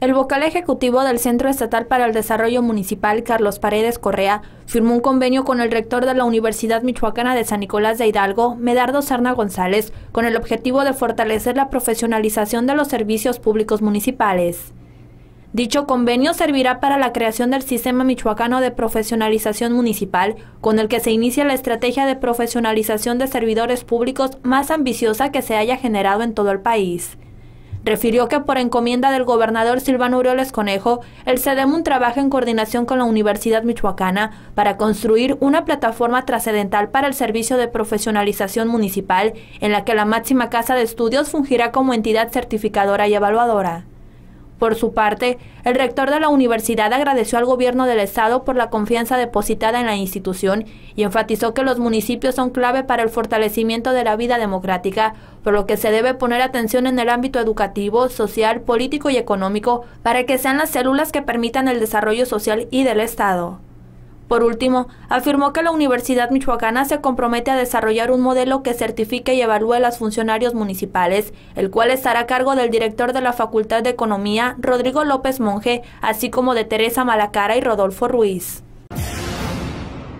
El vocal ejecutivo del Centro Estatal para el Desarrollo Municipal, Carlos Paredes Correa, firmó un convenio con el rector de la Universidad Michoacana de San Nicolás de Hidalgo, Medardo Sarna González, con el objetivo de fortalecer la profesionalización de los servicios públicos municipales. Dicho convenio servirá para la creación del Sistema Michoacano de Profesionalización Municipal, con el que se inicia la estrategia de profesionalización de servidores públicos más ambiciosa que se haya generado en todo el país. Refirió que por encomienda del gobernador Silvano Urioles Conejo, el SEDEMUN trabaja en coordinación con la Universidad Michoacana para construir una plataforma trascendental para el servicio de profesionalización municipal, en la que la máxima casa de estudios fungirá como entidad certificadora y evaluadora. Por su parte, el rector de la universidad agradeció al gobierno del Estado por la confianza depositada en la institución y enfatizó que los municipios son clave para el fortalecimiento de la vida democrática, por lo que se debe poner atención en el ámbito educativo, social, político y económico para que sean las células que permitan el desarrollo social y del Estado. Por último, afirmó que la Universidad Michoacana se compromete a desarrollar un modelo que certifique y evalúe a los funcionarios municipales, el cual estará a cargo del director de la Facultad de Economía, Rodrigo López Monge, así como de Teresa Malacara y Rodolfo Ruiz.